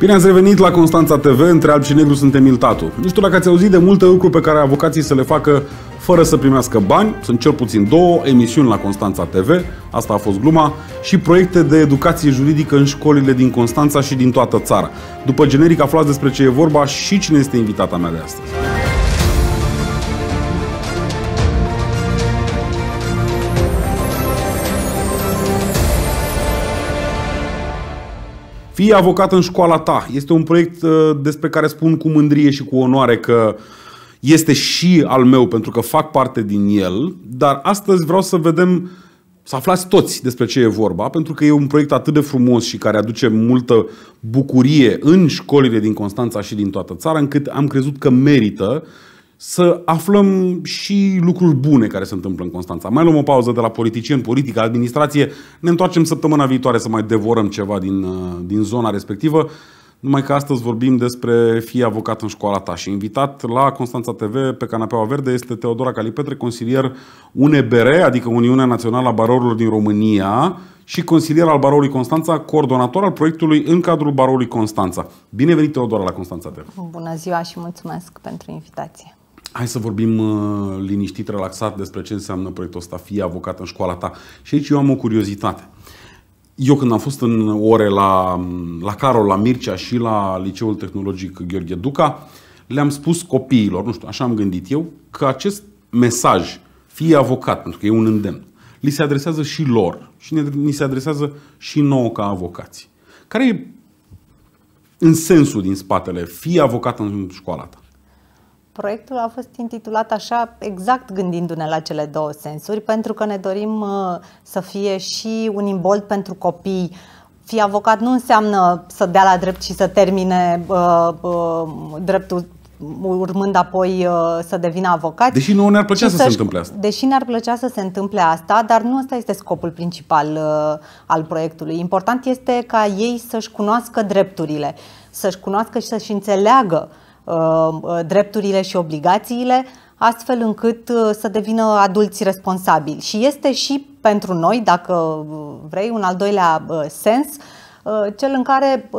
Bine ați revenit la Constanța TV, între alb și negru suntem tatu. Nu știu dacă ați auzit de multe lucruri pe care avocații să le facă fără să primească bani. Sunt cel puțin două emisiuni la Constanța TV, asta a fost gluma, și proiecte de educație juridică în școlile din Constanța și din toată țara. După generic aflați despre ce e vorba și cine este invitata mea de astăzi. Fii avocat în școala ta. Este un proiect uh, despre care spun cu mândrie și cu onoare că este și al meu pentru că fac parte din el, dar astăzi vreau să vedem să aflați toți despre ce e vorba, pentru că e un proiect atât de frumos și care aduce multă bucurie în școlile din Constanța și din toată țara, încât am crezut că merită să aflăm și lucruri bune care se întâmplă în Constanța. Mai luăm o pauză de la politicieni, politică, administrație. Ne întoarcem săptămâna viitoare să mai devorăm ceva din, uh, din zona respectivă. Numai că astăzi vorbim despre fi avocat în școala ta și invitat la Constanța TV pe canapeaua verde este Teodora Calipetre, consilier UNBR, adică Uniunea Națională a Barorilor din România și consilier al Baroului Constanța, coordonator al proiectului în cadrul Baroului Constanța. Bine venit, Teodora, la Constanța TV! Bună ziua și mulțumesc pentru invitație! Hai să vorbim uh, liniștit, relaxat despre ce înseamnă proiectul ăsta, fie avocat în școala ta. Și aici eu am o curiozitate. Eu când am fost în ore la, la Carol, la Mircea și la Liceul Tehnologic Gheorghe Duca, le-am spus copiilor, nu știu, așa am gândit eu, că acest mesaj, fie avocat, pentru că e un îndemn, li se adresează și lor și ne, ni se adresează și nouă ca avocați. Care e în sensul din spatele, fie avocat în școala ta? proiectul a fost intitulat așa exact gândindu-ne la cele două sensuri, pentru că ne dorim uh, să fie și un imbold pentru copii, fi avocat nu înseamnă să dea la drept și să termine uh, uh, dreptul urmând apoi uh, să devină avocat. Deși nu ne-ar plăcea să, să se întâmple asta. Deși ne-ar plăcea să se întâmple asta, dar nu ăsta este scopul principal uh, al proiectului. Important este ca ei să-și cunoască drepturile, să-și cunoască și să-și înțeleagă uh, Uh, drepturile și obligațiile, astfel încât uh, să devină adulți responsabili. Și este și pentru noi, dacă vrei, un al doilea uh, sens, cel în care,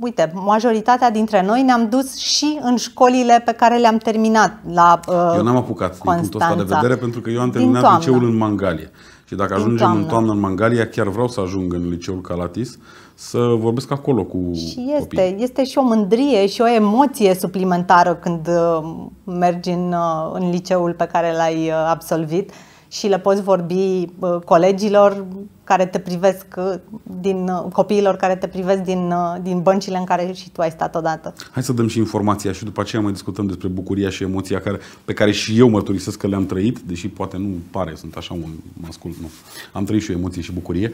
uite, majoritatea dintre noi ne-am dus și în școlile pe care le-am terminat la Eu n-am apucat Constanța. din punctul ăsta de vedere pentru că eu am terminat liceul în Mangalia. Și dacă din ajungem toamnă. în toamnă în Mangalia, chiar vreau să ajung în liceul Calatis, să vorbesc acolo cu Și este, copii. este și o mândrie și o emoție suplimentară când uh, mergi în, uh, în liceul pe care l-ai uh, absolvit și le poți vorbi colegilor care te privesc din copiilor care te privesc din, din băncile în care și tu ai stat odată. Hai să dăm și informația și după aceea mai discutăm despre bucuria și emoția care, pe care și eu mărturisesc că le-am trăit, deși poate nu pare, sunt așa un, mascul, nu. Am trăit și eu emoție și bucurie.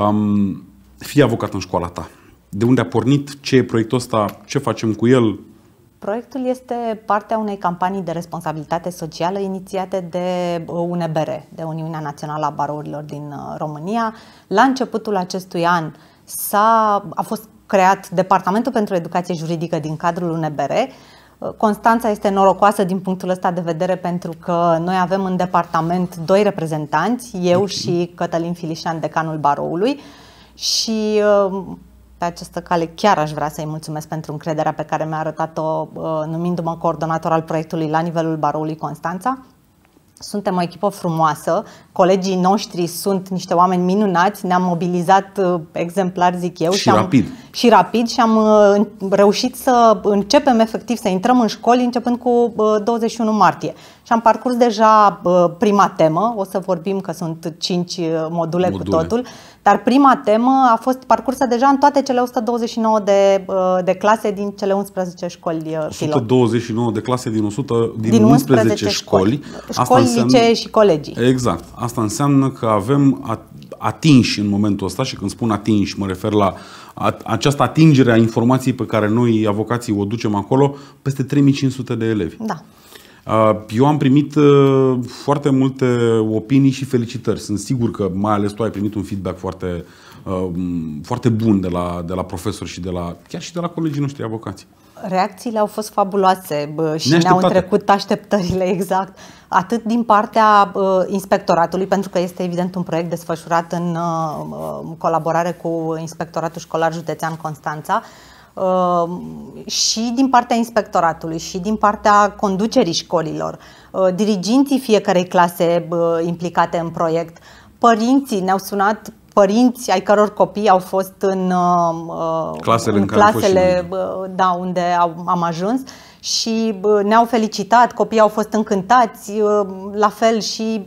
Um, fii avocat în școala ta. De unde a pornit? Ce e proiectul ăsta? Ce facem cu el? Proiectul este partea unei campanii de responsabilitate socială inițiate de UNBR, uh, de Uniunea Națională a Barourilor din uh, România. La începutul acestui an s-a, a fost creat Departamentul pentru Educație Juridică din cadrul UNBR. Uh, Constanța este norocoasă din punctul ăsta de vedere pentru că noi avem în departament doi reprezentanți, eu și Cătălin Filișan, decanul Baroului, și uh, pe această cale chiar aș vrea să-i mulțumesc pentru încrederea pe care mi-a arătat-o uh, numindu-mă coordonator al proiectului la nivelul Baroului Constanța. Suntem o echipă frumoasă, colegii noștri sunt niște oameni minunați, ne-am mobilizat uh, exemplar, zic eu. Și, și am, rapid și rapid și am uh, reușit să începem efectiv să intrăm în școli începând cu 21 uh, martie. Și am parcurs deja uh, prima temă, o să vorbim că sunt 5 module, module. cu totul, dar prima temă a fost parcursă deja în toate cele 129 de, de clase din cele 11 școli 129 de clase din, 100, din, din 11, 11 școli. Școli, asta înseamnă, licee și colegii. Exact. Asta înseamnă că avem atinși în momentul ăsta și când spun atinși mă refer la această atingere a informației pe care noi, avocații, o ducem acolo, peste 3500 de elevi. Da. Eu am primit uh, foarte multe opinii și felicitări. Sunt sigur că mai ales tu ai primit un feedback foarte, uh, foarte bun de la, de la profesori și de la, chiar și de la colegii noștri avocați. Reacțiile au fost fabuloase și ne-au întrecut așteptările exact, atât din partea inspectoratului, pentru că este evident un proiect desfășurat în uh, colaborare cu Inspectoratul Școlar Județean Constanța, uh, și din partea inspectoratului și din partea conducerii școlilor, uh, diriginții fiecarei clase implicate în proiect, părinții ne-au sunat părinți ai căror copii au fost în uh, uh, clasele, în, în clasele fost uh, da, unde au, am ajuns și ne-au felicitat, copiii au fost încântați, la fel și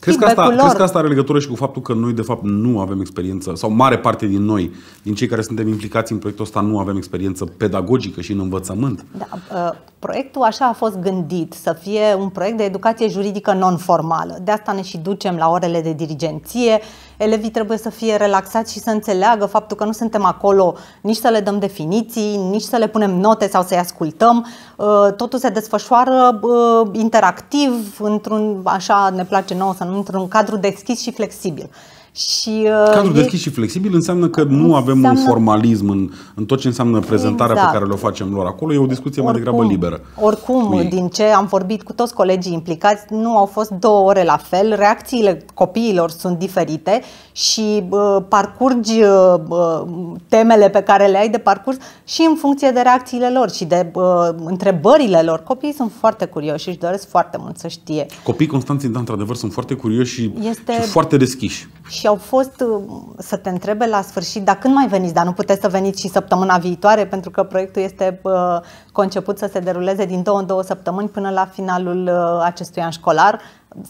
crezi că, asta, lor. crezi că asta are legătură și cu faptul că noi, de fapt, nu avem experiență, sau mare parte din noi, din cei care suntem implicați în proiectul ăsta, nu avem experiență pedagogică și în învățământ? Da, proiectul așa a fost gândit, să fie un proiect de educație juridică non-formală. De asta ne și ducem la orele de dirigenție, Elevii trebuie să fie relaxați și să înțeleagă faptul că nu suntem acolo nici să le dăm definiții, nici să le punem note sau să-i ascultăm. Uh, totul se desfășoară uh, interactiv, într-un, așa ne place nouă, să într-un cadru deschis și flexibil. Și, uh, Cadrul e... deschis și flexibil înseamnă că nu avem înseamnă... un formalism în, în tot ce înseamnă prezentarea exact. pe care le facem lor acolo. E o discuție oricum, mai degrabă liberă. Oricum, Ei. din ce am vorbit cu toți colegii implicați, nu au fost două ore la fel. Reacțiile copiilor sunt diferite și uh, parcurgi uh, uh temele pe care le ai de parcurs și în funcție de reacțiile lor și de uh, întrebările lor. Copiii sunt foarte curioși și își doresc foarte mult să știe. Copiii Constanții, da, într-adevăr, sunt foarte curioși și, este... și foarte deschiși. Și și au fost uh, să te întrebe la sfârșit, dar când mai veniți, dar nu puteți să veniți și săptămâna viitoare, pentru că proiectul este uh, conceput să se deruleze din două în două săptămâni până la finalul uh, acestui an școlar,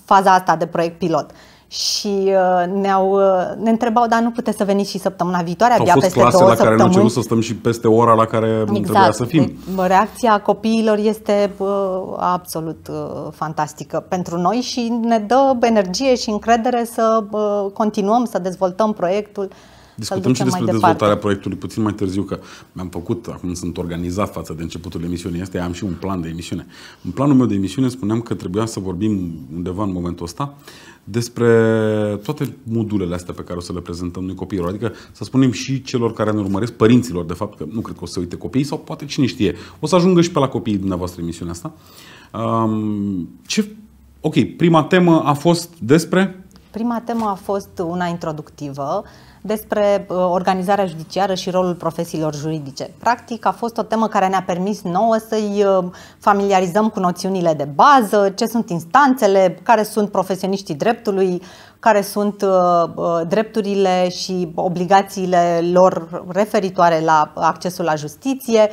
faza asta de proiect pilot și uh, ne-au, uh, ne întrebau, dar nu puteți să veniți și săptămâna viitoare, Au abia fost peste clase două la care săptămâni. care să stăm și peste ora la care exact. trebuia să fim. Deci, reacția copiilor este absolut uh, fantastică pentru noi și ne dă energie și încredere să continuăm să dezvoltăm proiectul. Discutăm și despre dezvoltarea proiectului puțin mai târziu, că mi-am făcut, acum sunt organizat față de începutul emisiunii este, am și un plan de emisiune. În planul meu de emisiune spuneam că trebuia să vorbim undeva în momentul ăsta despre toate modulele astea pe care o să le prezentăm noi copiilor. Adică să spunem și celor care ne urmăresc, părinților, de fapt, că nu cred că o să uite copiii sau poate cine știe. O să ajungă și pe la copiii dumneavoastră emisiunea asta. Um, ce... Ok, prima temă a fost despre... Prima temă a fost una introductivă despre uh, organizarea judiciară și rolul profesiilor juridice. Practic a fost o temă care ne-a permis nouă să-i uh, familiarizăm cu noțiunile de bază, ce sunt instanțele, care sunt profesioniștii dreptului, care sunt uh, drepturile și obligațiile lor referitoare la accesul la justiție,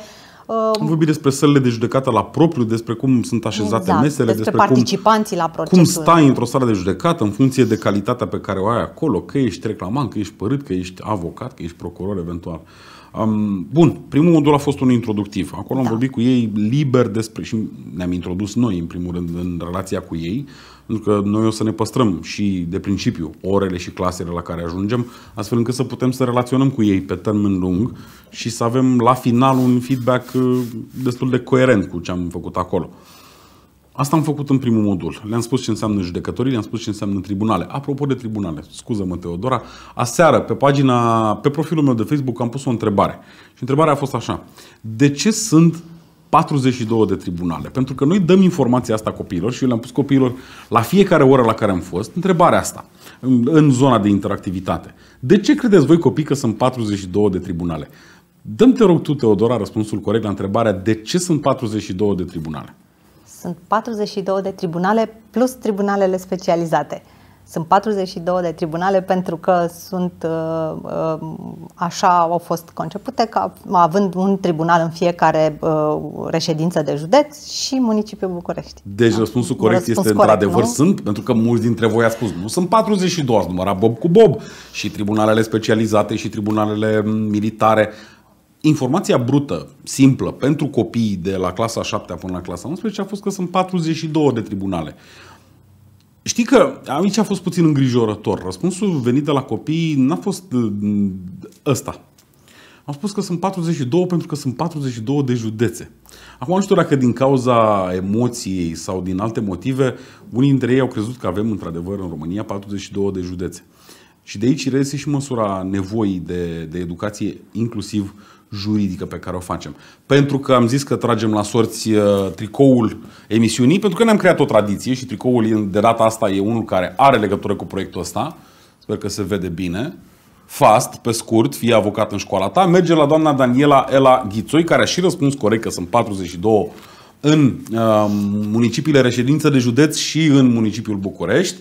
am vorbit despre sălile de judecată la propriu, despre cum sunt așezate exact, mesele, despre, despre participanții cum, la proces. Cum stai într-o sală de judecată în funcție de calitatea pe care o ai acolo, că ești reclamant, că ești părât, că ești avocat, că ești procuror eventual. Um, bun, primul modul a fost un introductiv. Acolo da. am vorbit cu ei liber despre și ne-am introdus noi, în primul rând, în relația cu ei pentru că noi o să ne păstrăm și de principiu orele și clasele la care ajungem, astfel încât să putem să relaționăm cu ei pe termen lung și să avem la final un feedback uh, destul de coerent cu ce am făcut acolo. Asta am făcut în primul modul. Le-am spus ce înseamnă judecătorii, le-am spus ce înseamnă tribunale. Apropo de tribunale, scuză-mă Teodora, aseară pe pagina, pe profilul meu de Facebook am pus o întrebare. Și întrebarea a fost așa. De ce sunt 42 de tribunale. Pentru că noi dăm informația asta copiilor și eu le-am pus copiilor la fiecare oră la care am fost întrebarea asta în, în zona de interactivitate. De ce credeți voi copii că sunt 42 de tribunale? Dăm te rog tu, Teodora, răspunsul corect la întrebarea de ce sunt 42 de tribunale. Sunt 42 de tribunale plus tribunalele specializate. Sunt 42 de tribunale pentru că sunt uh, uh, așa au fost concepute, ca, având un tribunal în fiecare uh, reședință de județ și municipiul București. Deci da? răspunsul corect răspuns este într-adevăr sunt, pentru că mulți dintre voi ați spus, nu sunt 42, ați numărat Bob cu Bob și tribunalele specializate și tribunalele militare informația brută, simplă, pentru copiii de la clasa 7 până la clasa 11 a fost că sunt 42 de tribunale. Știi că aici a fost puțin îngrijorător. Răspunsul venit de la copii n-a fost uh, ăsta. Am spus că sunt 42 pentru că sunt 42 de județe. Acum nu știu dacă din cauza emoției sau din alte motive, unii dintre ei au crezut că avem într-adevăr în România 42 de județe. Și de aici reiese și măsura nevoii de, de educație, inclusiv juridică pe care o facem. Pentru că am zis că tragem la sorți uh, tricoul emisiunii, pentru că ne-am creat o tradiție și tricoul de data asta e unul care are legătură cu proiectul ăsta. Sper că se vede bine. Fast, pe scurt, fie avocat în școala ta, merge la doamna Daniela Ela Ghițoi, care a și răspuns corect că sunt 42 în uh, municipiile reședință de județ și în municipiul București.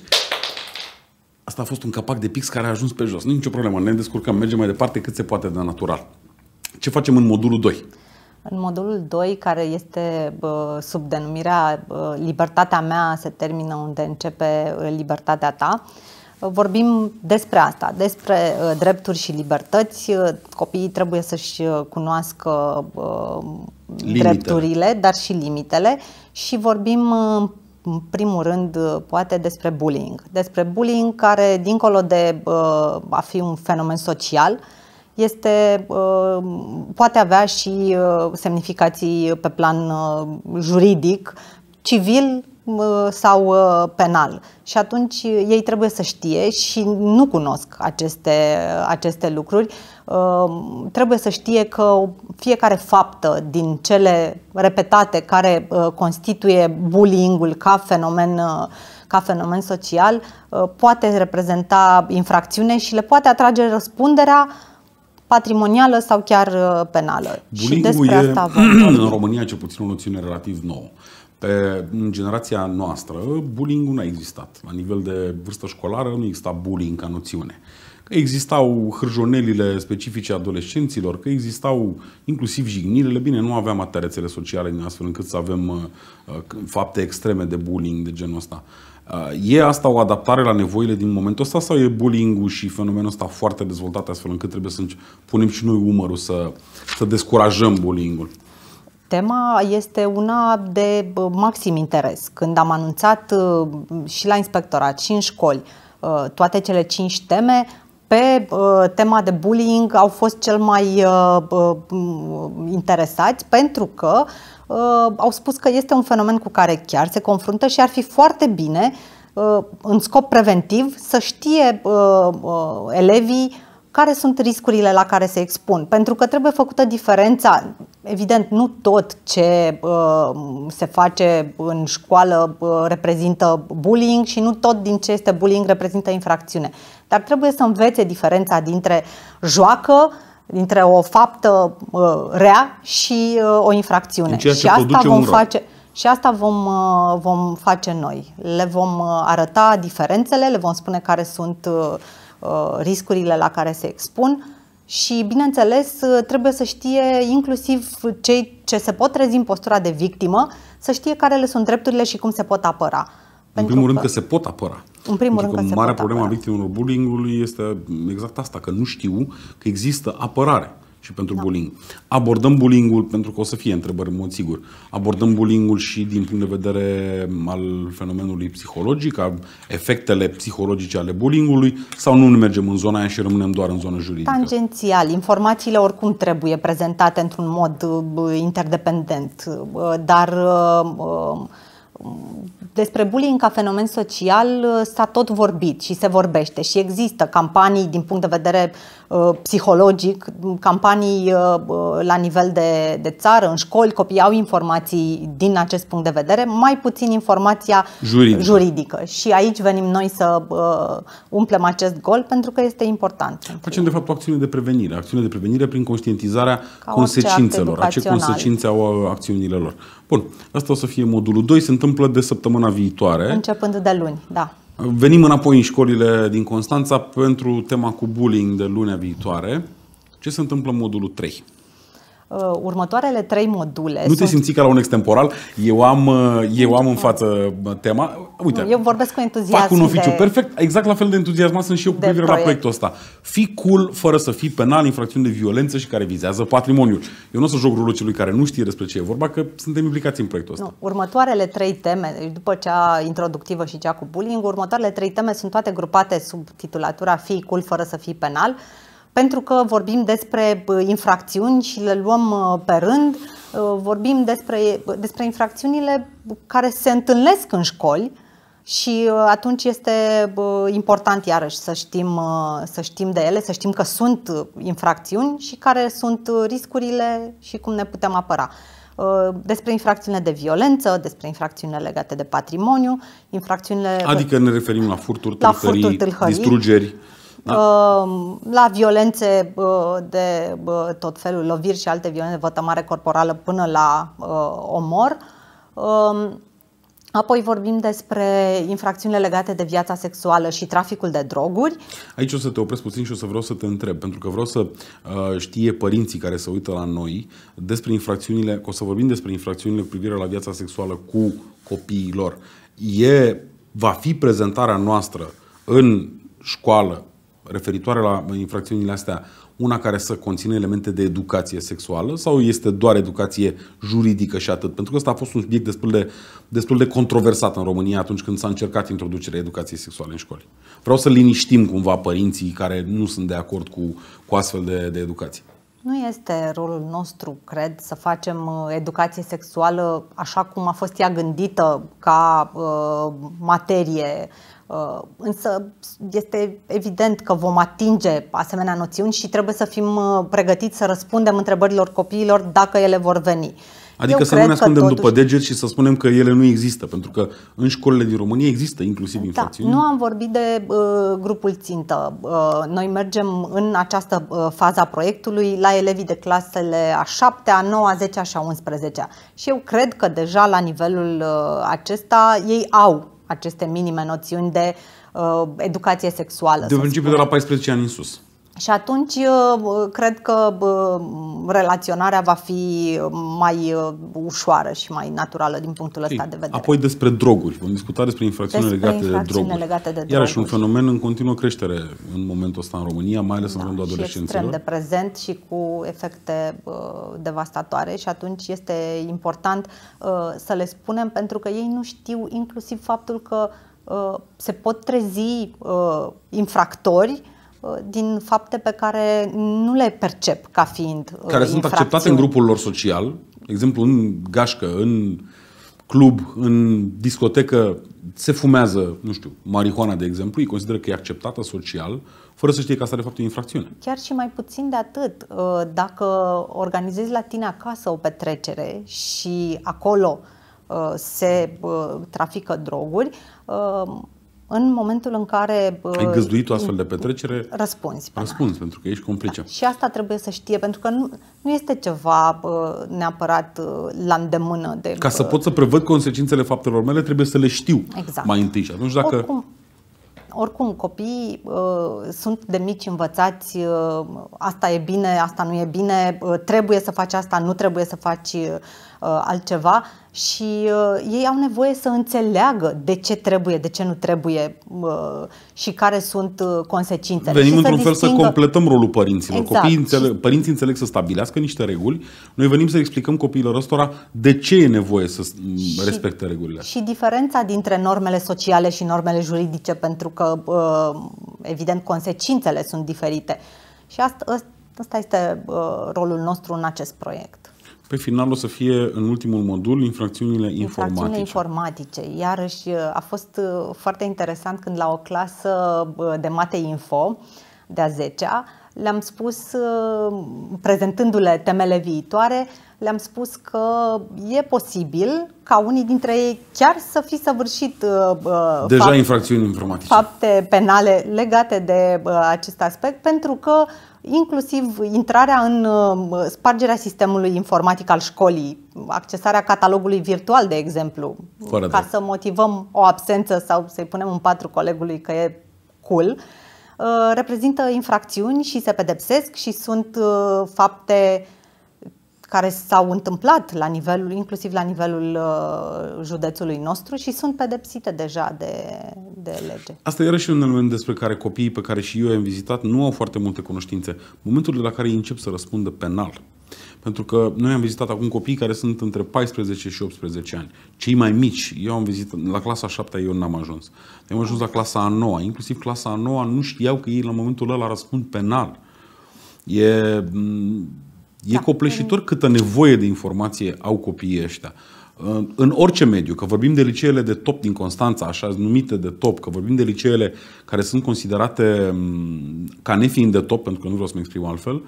Asta a fost un capac de pix care a ajuns pe jos. Nu nicio problemă, ne descurcăm, mergem mai departe cât se poate de natural. Ce facem în modulul 2? În modulul 2, care este sub denumirea Libertatea mea se termină unde începe libertatea ta, vorbim despre asta, despre drepturi și libertăți. Copiii trebuie să-și cunoască Limitele. drepturile, dar și limitele și vorbim în primul rând, uh, poate despre bullying. Despre bullying care, dincolo de uh, a fi un fenomen social, este, uh, poate avea și uh, semnificații pe plan uh, juridic, civil Uh, sau uh, penal. Și atunci uh, ei trebuie să știe și nu cunosc aceste, aceste lucruri. Trebuie să știe că fiecare faptă din cele repetate care constituie bullying-ul ca fenomen ca fenomen social poate reprezenta infracțiune și le poate atrage răspunderea patrimonială sau chiar penală. bullying și despre asta e, în România, ce puțin, o noțiune relativ nouă pe în generația noastră, bullying nu a existat. La nivel de vârstă școlară nu exista bullying ca noțiune. Că existau hârjonelile specifice adolescenților, că existau inclusiv jignilele. Bine, nu aveam atarețele sociale din astfel încât să avem uh, uh, fapte extreme de bullying de genul ăsta. Uh, e asta o adaptare la nevoile din momentul ăsta sau e bullying și fenomenul ăsta foarte dezvoltat astfel încât trebuie să punem și noi umărul să, să descurajăm bullying-ul? Tema este una de maxim interes. Când am anunțat uh, și la inspectorat și în școli uh, toate cele cinci teme, pe uh, tema de bullying au fost cel mai interesați pentru că au spus că este un fenomen cu care chiar se confruntă și ar fi foarte bine în scop preventiv să știe elevii care sunt riscurile la care se expun, pentru că trebuie făcută diferența. Evident, nu tot ce uh, se face în școală uh, reprezintă bullying și nu tot din ce este bullying reprezintă infracțiune. Dar trebuie să învețe diferența dintre joacă, dintre o faptă uh, rea și uh, o infracțiune. Și asta vom face. Și asta vom, uh, vom face noi. Le vom uh, arăta diferențele, le vom spune care sunt uh, riscurile la care se expun și, bineînțeles, trebuie să știe inclusiv cei ce se pot trezi în postura de victimă, să știe care le sunt drepturile și cum se pot apăra. În primul că, rând că se pot apăra. În primul pentru rând că, că se pot problemă a victimelor bullying-ului este exact asta, că nu știu că există apărare și pentru da. bullying. Abordăm bullying pentru că o să fie întrebări, în mod sigur. Abordăm bullying și din punct de vedere mm, al fenomenului psihologic, al efectele psihologice ale bullying sau nu mergem în zona aia și rămânem doar în zona juridică? Tangențial. Informațiile oricum trebuie prezentate într-un mod interdependent, dar uh, uh, despre bullying ca fenomen social uh, s-a tot vorbit și se vorbește și există campanii din punct de vedere Uh, psihologic, campanii uh, uh, la nivel de, de țară, în școli, copiii au informații din acest punct de vedere, mai puțin informația juridică. juridică. Și aici venim noi să umplem acest gol pentru că este important. Facem, de fapt, o acțiune de prevenire. Acțiune de prevenire prin conștientizarea Ca consecințelor, a ce consecințe au acțiunile lor. Bun, asta o să fie modulul 2, se întâmplă de săptămâna viitoare. Începând de luni, da. Venim înapoi în școlile din Constanța pentru tema cu bullying de lunea viitoare. Ce se întâmplă în modulul 3? Uh, următoarele trei module. Nu sunt... te simți ca la un extemporal? Eu am, uh, eu am în față uh, tema. Uite, eu vorbesc cu entuziasm. Fac un oficiu de... perfect, exact la fel de entuziasmat sunt și eu cu privire proiect. la proiectul ăsta. Fii cool fără să fii penal, infracțiuni de violență și care vizează patrimoniul. Eu nu o să joc rolul celui care nu știe despre ce e vorba, că suntem implicați în proiectul ăsta. Nu. Următoarele trei teme, după cea introductivă și cea cu bullying, următoarele trei teme sunt toate grupate sub titulatura Fii cool fără să fii penal pentru că vorbim despre infracțiuni și le luăm ă, pe rând, ă, vorbim despre, despre infracțiunile care se întâlnesc în școli și ă, atunci este important iarăși să știm, să știm de ele, să știm că sunt infracțiuni și care sunt riscurile și cum ne putem apăra despre infracțiunile de violență, despre infracțiunile legate de patrimoniu, infracțiunile... Adică ne referim la furturi, tâlhării, la furturi, tâlhării distrugeri da. Ehm, la violențe de tot felul, loviri și alte violențe, vătămare corporală până la omor. Ehm, apoi vorbim despre infracțiunile legate de viața sexuală și traficul de droguri. Aici o să te opresc puțin și o să vreau să te întreb, pentru că vreau să ă, știe părinții care se uită la noi despre infracțiunile, o să vorbim despre infracțiunile cu privire la viața sexuală cu copiii lor. E, va fi prezentarea noastră în școală referitoare la infracțiunile astea, una care să conțină elemente de educație sexuală sau este doar educație juridică și atât? Pentru că ăsta a fost un subiect destul de, destul de controversat în România atunci când s-a încercat introducerea educației sexuale în școli. Vreau să liniștim cumva părinții care nu sunt de acord cu, cu astfel de, de educație. Nu este rolul nostru, cred, să facem uh, educație sexuală așa cum a fost ea gândită ca uh, materie Uh, însă este evident că vom atinge asemenea noțiuni și trebuie să fim uh, pregătiți să răspundem întrebărilor copiilor dacă ele vor veni. Adică Eu să nu ne ascundem totuși... după deget și să spunem că ele nu există, pentru că în școlile din România există inclusiv da, infracțiuni. Da, nu am vorbit de uh, grupul țintă. Uh, noi mergem în această uh, fază a proiectului la elevii de clasele a 7, a 9, a 10 și a 11 -a. Și eu cred că deja la nivelul uh, acesta ei au aceste minime noțiuni de uh, educație sexuală. De principiu de la 14 ani în sus. Și atunci cred că relaționarea va fi mai uh, ușoară și mai naturală din punctul ăsta Ei, de vedere. Apoi despre droguri. Vom discuta despre infracțiuni despre legate, infracțiune de droguri. legate de droguri. Iarăși un fenomen în continuă creștere în momentul ăsta în România, mai ales da, în rândul adolescenților. extrem de prezent și cu efecte devastatoare și atunci este important uh, să le spunem pentru că ei nu știu inclusiv faptul că uh, se pot trezi uh, infractori Uh, din fapte pe care nu le percep ca fiind uh, Care infracțiuni. sunt acceptate în grupul lor social, exemplu în gașcă, în club, în discotecă, se fumează, nu știu, marihuana, de exemplu, îi consideră că e acceptată social, fără să știe că asta de fapt e infracțiune. Chiar și mai puțin de atât, uh, dacă organizezi la tine acasă o petrecere și acolo se trafică droguri, în momentul în care... Ai găzduit o astfel de petrecere? Răspunzi. Pe răspunzi, pentru că ești complice. Da. Și asta trebuie să știe, pentru că nu, nu este ceva neapărat uh, la îndemână de... Ca să pot să prevăd consecințele faptelor mele, trebuie să le știu exact. mai întâi. Și atunci dacă... Oricum, oricum, copiii uh, sunt de mici învățați, uh, asta e bine, asta nu e bine, uh, trebuie să faci asta, nu trebuie să faci uh, Uh, altceva și uh, ei au nevoie să înțeleagă de ce trebuie, de ce nu trebuie uh, și care sunt uh, consecințele. Venim într-un fel distingă... să completăm rolul părinților. Exact. Copiii înțeleg, părinții înțeleg să stabilească niște reguli, noi venim să explicăm copiilor ăstora de ce e nevoie să și, respecte regulile. Și diferența dintre normele sociale și normele juridice, pentru că, uh, evident, consecințele sunt diferite. Și asta, asta este uh, rolul nostru în acest proiect. Pe final o să fie, în ultimul modul, infracțiunile informatice. Infracțiunile informatice. Iarăși uh, a fost uh, foarte interesant când la o clasă uh, de mate info, de-a 10-a, le-am spus, uh, prezentându-le temele viitoare, le-am spus că e posibil ca unii dintre ei chiar să fi săvârșit uh, uh deja fapte, infracțiuni informatice. fapte penale legate de uh, acest aspect, pentru că inclusiv intrarea în uh, spargerea sistemului informatic al școlii, accesarea catalogului virtual, de exemplu, Fără ca de. să motivăm o absență sau să-i punem în patru colegului că e cool, uh, Uh, reprezintă infracțiuni și se pedepsesc și sunt uh, fapte care s-au întâmplat la nivelul, inclusiv la nivelul uh, județului nostru și sunt pedepsite deja de, de lege. Asta era și un element despre care copiii pe care și eu i-am vizitat nu au foarte multe cunoștințe. Momentul de la care încep să răspundă penal pentru că noi am vizitat acum copii care sunt între 14 și 18 ani. Cei mai mici. Eu am vizitat, la clasa 7 eu n-am ajuns. Eu am ajuns la clasa a 9 Inclusiv clasa a 9 nu știau că ei la momentul ăla răspund penal. E, mm, e da. copleșitor câtă nevoie de informație au copiii ăștia în orice mediu, că vorbim de liceele de top din Constanța, așa numite de top, că vorbim de liceele care sunt considerate mm, ca nefiind de top, pentru că nu vreau să mă exprim altfel,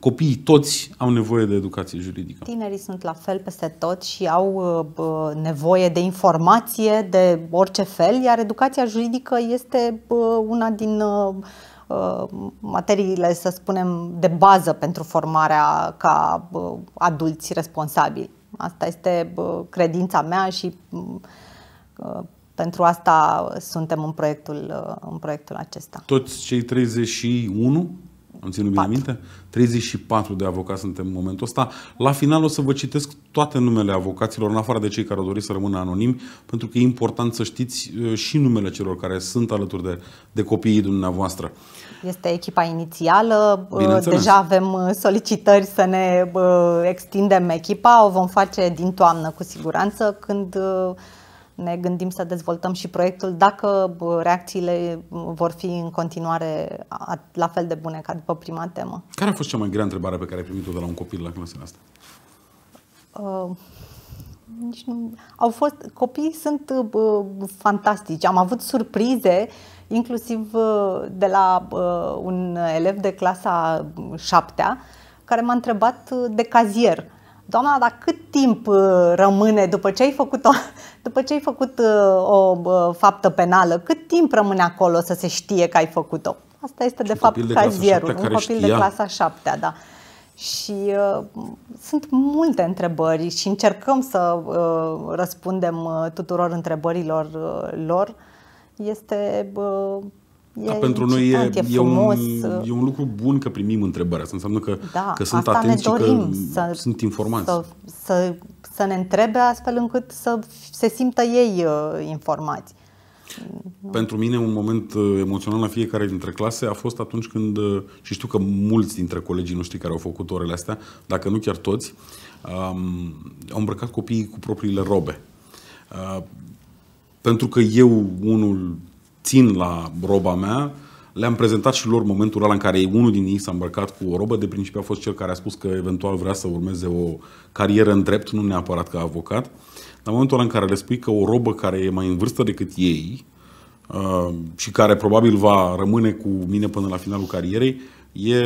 copiii toți au nevoie de educație juridică. Tinerii sunt la fel peste tot și au uh, uh, nevoie de informație de orice fel, iar educația juridică este uh, una din materiile, să spunem, de bază pentru formarea ca adulți responsabili. Asta este credința mea și mm, pentru asta suntem în proiectul, în proiectul acesta. Toți cei 31 am ținut bine minte? 34 de avocați suntem în momentul ăsta. La final o să vă citesc toate numele avocaților, în afară de cei care au dorit să rămână anonimi, pentru că e important să știți uh, și numele celor care sunt alături de, de copiii dumneavoastră. Este echipa inițială, uh, deja avem uh, solicitări să ne extindem echipa, o vom face din toamnă cu siguranță, când ne gândim să dezvoltăm și proiectul dacă reacțiile vor fi în continuare la fel de bune ca după prima temă. Care a fost cea mai grea întrebare pe care ai primit-o de la un copil la clasa asta? Uh, nici nu... Au fost... Copiii sunt uh, fantastici. Am avut surprize inclusiv uh, de la uh, un elev de clasa 7 care m-a întrebat uh, de cazier. Uh, Doamna, dar cât timp uh, rămâne după ce ai făcut, o, după ce ai făcut uh, o uh, faptă penală, cât timp rămâne acolo să se știe că ai făcut-o? Asta este, de un fapt, de cazierul, un copil știa. de clasa 7 da. Și uh, sunt multe întrebări și încercăm să uh, răspundem tuturor întrebărilor uh, lor. Este uh, E Dar pentru noi e, e, un, e un lucru bun că primim întrebarea. Asta înseamnă că, da, că sunt atenți că să, sunt informați. Să, să, să ne întrebe astfel încât să se simtă ei uh, informați. Pentru mine un moment uh, emoțional la fiecare dintre clase a fost atunci când, uh, și știu că mulți dintre colegii noștri care au făcut orele astea, dacă nu chiar toți, um, au îmbrăcat copiii cu propriile robe. Uh, pentru că eu, unul, țin la roba mea, le-am prezentat și lor momentul ăla în care unul din ei s-a îmbrăcat cu o robă. De principiu a fost cel care a spus că eventual vrea să urmeze o carieră în drept, nu neapărat ca avocat. Dar în momentul ăla în care le spui că o robă care e mai în vârstă decât ei uh, și care probabil va rămâne cu mine până la finalul carierei, e,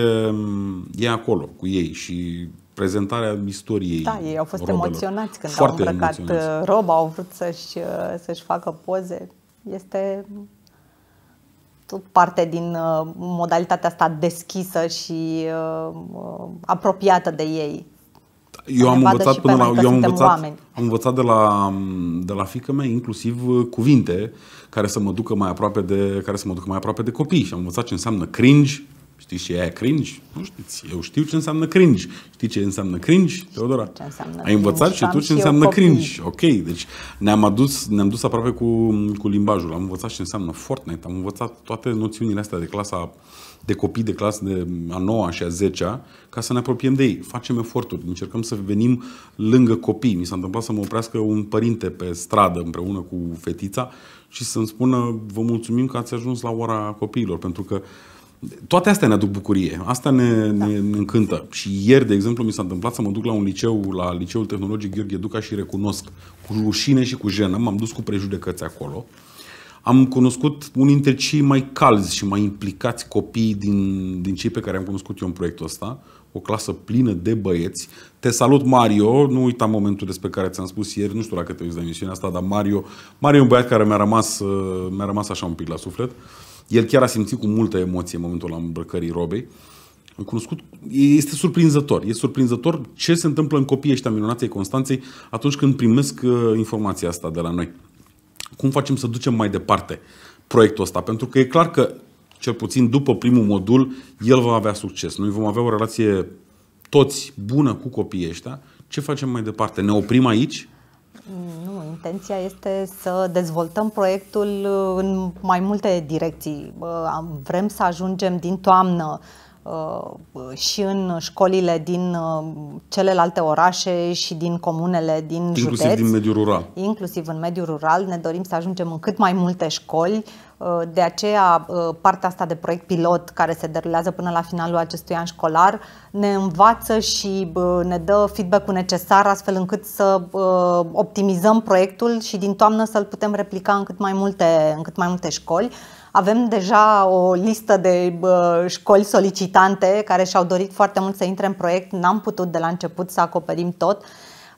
e acolo cu ei și prezentarea istoriei. Da, ei au fost robelor. emoționați când Foarte au îmbrăcat emoționați. Uh, roba, au vrut să-și, uh, să-și facă poze. Este tot parte din uh, modalitatea asta deschisă și uh, apropiată de ei. Eu am învățat până la, eu am învățat, am învățat de la, de la fică mea inclusiv uh, cuvinte care să mă ducă mai aproape de care să mă ducă mai aproape de copii și am învățat ce înseamnă cringe, Știi și aia cringe? Nu știți. Eu știu ce înseamnă cringe. Știi ce înseamnă cringe, Teodora? Ce înseamnă Ai învățat cringe. și tu ce înseamnă cringe. Ok, deci ne-am adus, ne-am dus aproape cu, cu limbajul. Am învățat ce înseamnă Fortnite, am învățat toate noțiunile astea de clasa de copii de clasă de a 9 și a 10 ca să ne apropiem de ei. Facem eforturi, încercăm să venim lângă copii. Mi s-a întâmplat să mă oprească un părinte pe stradă împreună cu fetița și să-mi spună vă mulțumim că ați ajuns la ora copiilor, pentru că uh, toate astea ne aduc bucurie, asta ne, da. ne, ne încântă. Și ieri, de exemplu, mi s-a întâmplat să mă duc la un liceu, la Liceul Tehnologic Gheorghe Duca și recunosc cu rușine și cu jenă, m-am dus cu prejudecăți acolo. Am cunoscut unii dintre cei mai calzi și mai implicați copii din, din cei pe care am cunoscut eu în proiectul ăsta, o clasă plină de băieți. Te salut, Mario. Nu uita momentul despre care ți-am spus ieri, nu știu la te uiți de emisiunea asta, dar Mario, Mario e un băiat care mi-a rămas, uh, mi-a rămas așa un pic la suflet. Uh, el chiar a simțit cu multă emoție în momentul la îmbrăcării robei. Am cunoscut, este surprinzător, este surprinzător ce se întâmplă în copiii ăștia minunați Constanței atunci când primesc uh, informația asta de la noi. Cum facem să ducem mai departe proiectul ăsta? Pentru că e clar că, cel puțin după primul modul, el va avea succes. Noi vom avea o relație toți bună cu copiii ăștia. Ce facem mai departe? Ne oprim aici? Nu, intenția este să dezvoltăm proiectul uh, în mai multe direcții. Vrem să ajungem din toamnă Uh, și în școlile din uh, celelalte orașe și din comunele din inclusiv județ. Inclusiv din mediul rural. Inclusiv în mediul rural. Ne dorim să ajungem în cât mai multe școli. Uh, de aceea, partea asta de proiect pilot care se derulează până la finalul acestui an școlar ne învață și ne dă feedback-ul necesar astfel încât să optimizăm proiectul și din toamnă să-l putem replica în cât mai multe, în cât mai multe școli. Avem deja o listă de școli solicitante care și-au dorit foarte mult să intre în proiect. N-am putut de la început să acoperim tot.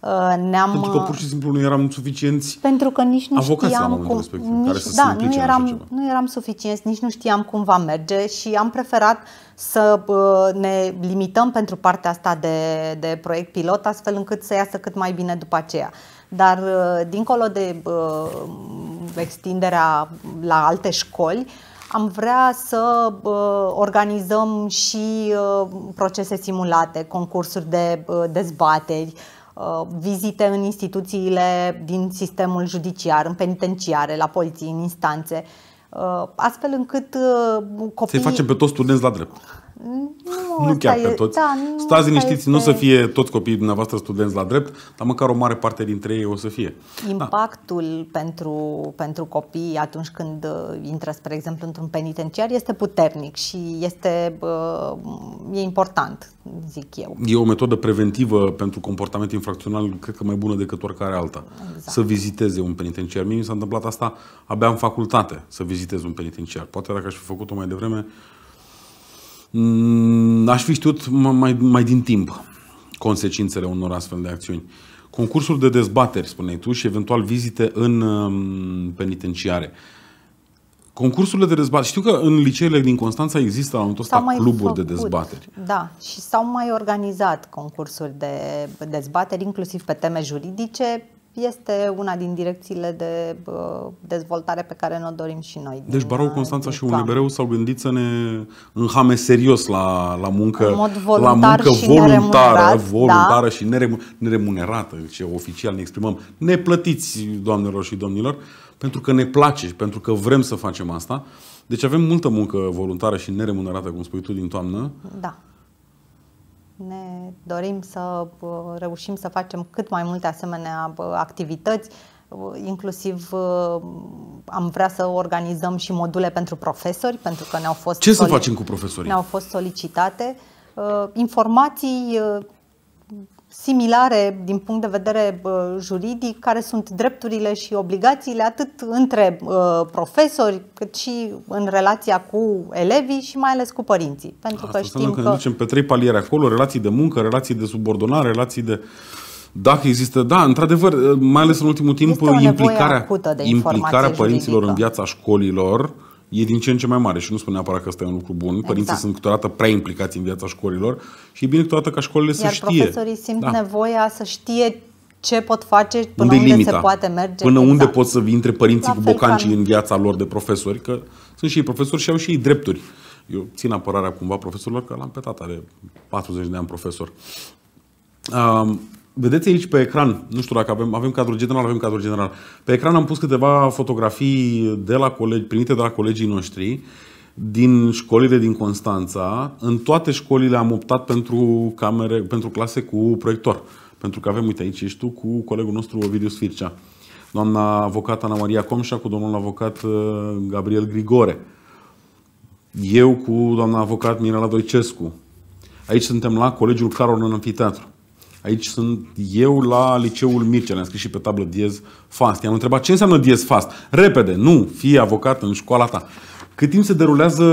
Uh, ne-am... Pentru că uh, pur și simplu nu eram suficienți Pentru că nici nu știam cum... respectiv, nici, care să da, nu eram, nu eram suficienți, nici nu știam cum va merge și am preferat să ne limităm pentru partea asta de, de proiect pilot, astfel încât să iasă cât mai bine după aceea. Dar uh, dincolo de uh, extinderea la alte școli, am vrea să uh, organizăm și procese simulate, concursuri de dezbateri, vizite în instituțiile din sistemul judiciar, în penitenciare, la poliție, în instanțe, astfel încât copiii... Să-i facem pe toți studenți la drept. Nu, nu chiar e, toți. Da, nu Stați liniștiți, este... nu să fie toți copiii dumneavoastră studenți la drept, dar măcar o mare parte dintre ei o să fie. Da. Impactul da. pentru, pentru copii atunci când uh, intră, spre exemplu, într-un penitenciar este puternic și este uh, e important, zic eu. E o metodă preventivă pentru comportament infracțional, cred că mai bună decât oricare alta. Exact. Să viziteze un penitenciar. Mie mi s-a întâmplat asta abia în facultate, să vizitez un penitenciar. Poate dacă aș fi făcut-o mai devreme, Mm, aș fi știut mai, mai din timp consecințele unor astfel de acțiuni. Concursuri de dezbateri, spuneai tu, și eventual vizite în mm, penitenciare. Concursurile de dezbateri. Știu că în liceele din Constanța există la momentul mai cluburi făcut, de dezbateri. Da, și s-au mai organizat concursuri de dezbateri, inclusiv pe teme juridice, este una din direcțiile de dezvoltare pe care ne-o dorim și noi. Deci Barou uh, Constanța și unbr s-au gândit să ne înhame serios la, la muncă, În mod voluntar la muncă și voluntară, voluntară da? și neremunerată, ce oficial ne exprimăm. Ne plătiți, doamnelor și domnilor, pentru că ne place și pentru că vrem să facem asta. Deci avem multă muncă voluntară și neremunerată, cum spui tu, din toamnă. Da. Ne dorim să uh, reușim să facem cât mai multe asemenea activități, uh, inclusiv uh, am vrea să organizăm și module pentru profesori, pentru că ne-au fost Ce solic- să facem cu profesorii? Ne-au fost solicitate informații similare din punct de vedere juridic, care sunt drepturile și obligațiile atât între profesori, cât și în relația cu elevii și mai ales cu părinții. Pentru Asta că știm că, că ne ducem pe trei paliere acolo, relații de muncă, relații de subordonare, relații de dacă există, da, într-adevăr, mai ales în ultimul timp, implicarea, implicarea părinților juridică. în viața școlilor e din ce în ce mai mare și nu spun neapărat că ăsta e un lucru bun. Exact. Părinții sunt câteodată prea implicați în viața școlilor și e bine câteodată ca școlile Iar să știe. Iar profesorii simt da. nevoia să știe ce pot face, până unde, unde se poate merge. Până exact. unde pot să vii între părinții La cu bocancii în viața lor de profesori, că sunt și ei profesori și au și ei drepturi. Eu țin apărarea cumva profesorilor, că l-am petat, are 40 de ani profesor. Um, Vedeți aici pe ecran, nu știu dacă avem, avem cadru general, avem cadru general. Pe ecran am pus câteva fotografii de la colegi, primite de la colegii noștri din școlile din Constanța. În toate școlile am optat pentru, camere, pentru clase cu proiector. Pentru că avem, uite, aici ești tu cu colegul nostru Ovidiu Sfircea, doamna avocat Ana Maria Comșa cu domnul avocat uh, Gabriel Grigore, eu cu doamna avocat Mirela Doicescu. Aici suntem la Colegiul Carol în Anfiteatru. Aici sunt eu la liceul Mircea, le-am scris și pe tablă diez fast. I-am întrebat ce înseamnă diez fast. Repede, nu, fie avocat în școala ta. Cât timp se derulează,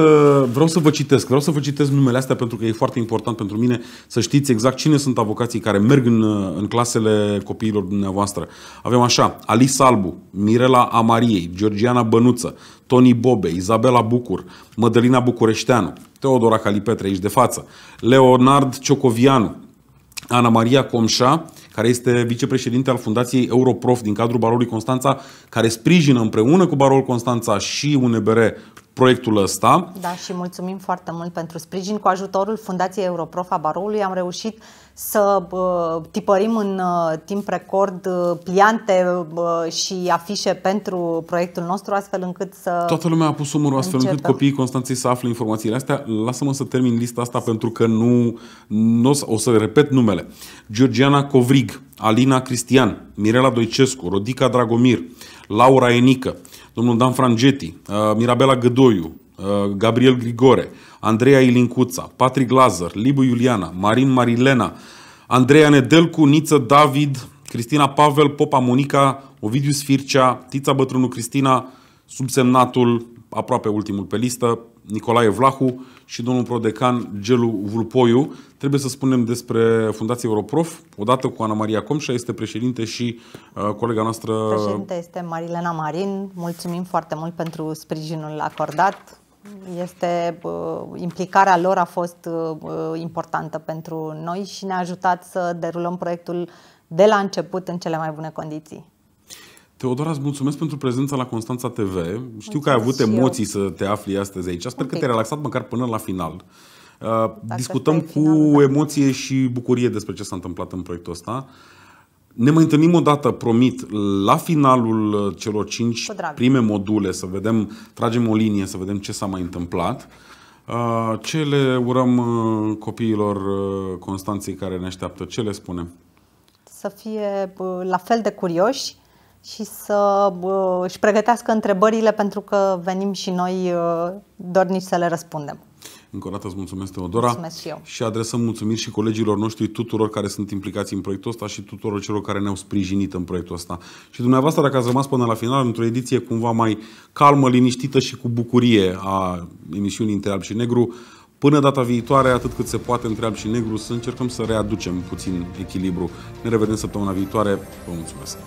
vreau să vă citesc, vreau să vă citesc numele astea pentru că e foarte important pentru mine să știți exact cine sunt avocații care merg în, în clasele copiilor dumneavoastră. Avem așa, Ali Salbu, Mirela Amariei, Georgiana Bănuță, Toni Bobe, Izabela Bucur, Mădălina Bucureșteanu, Teodora Calipetre aici de față, Leonard Ciocovianu, Ana Maria Comșa, care este vicepreședinte al Fundației Europrof din cadrul Barului Constanța, care sprijină împreună cu Barul Constanța și UNBR proiectul ăsta. Da, și mulțumim foarte mult pentru sprijin. Cu ajutorul Fundației Europrof a Baroului am reușit să tipărim în uh, timp record uh, pliante și afișe pentru proiectul nostru, astfel încât să. Toată lumea a pus umărul astfel încât copiii Constanței să afle informațiile astea. Lasă-mă să termin lista asta pentru că nu, nu o să repet numele. Georgiana Covrig, Alina Cristian, Mirela Doicescu, Rodica Dragomir, Laura Enică, domnul Dan Frangeti, uh, Mirabela Gădoiu, uh, Gabriel Grigore, Andreea Ilincuța, Patrick Lazar, Libu Iuliana, Marin Marilena, Andreea Nedelcu, Niță David, Cristina Pavel, Popa Monica, Ovidiu Sfircea, Tița Bătrânu Cristina, subsemnatul, aproape ultimul pe listă, Nicolae Vlahu și domnul prodecan Gelu Vulpoiu. Trebuie să spunem despre Fundația Europrof, odată cu Ana Maria Comșa, este președinte și uh, colega noastră... Președinte este Marilena Marin, mulțumim foarte mult pentru sprijinul acordat. Este, uh, implicarea lor a fost uh, uh importantă pentru noi și ne-a ajutat să derulăm proiectul de la început în cele mai bune condiții. Teodora, îți mulțumesc pentru prezența la Constanța TV. Știu mulțumesc că ai avut emoții eu. să te afli astăzi aici. Sper că te-ai relaxat măcar până la final. Uh, Dacă Discutăm cu final, da. emoție și bucurie despre ce s-a întâmplat în proiectul ăsta. Ne mai întâlnim o dată, promit, la finalul celor cinci prime module, să vedem, tragem o linie, să vedem ce s-a mai întâmplat. Uh, ce le urăm uh, copiilor Constanței care ne așteaptă? Ce le spunem? Să fie la fel de curioși și să își pregătească întrebările pentru că venim și noi dornici să le răspundem. Încă o dată îți mulțumesc, Teodora. Mulțumesc și eu. Și adresăm mulțumiri și colegilor noștri, tuturor care sunt implicați în proiectul ăsta și tuturor celor care ne-au sprijinit în proiectul ăsta. Și dumneavoastră, dacă ați rămas până la final, într-o ediție cumva mai calmă, liniștită și cu bucurie a emisiunii Între Alb și Negru, Până data viitoare, atât cât se poate între alb și negru, să încercăm să readucem puțin echilibru. Ne revedem săptămâna viitoare. Vă mulțumesc!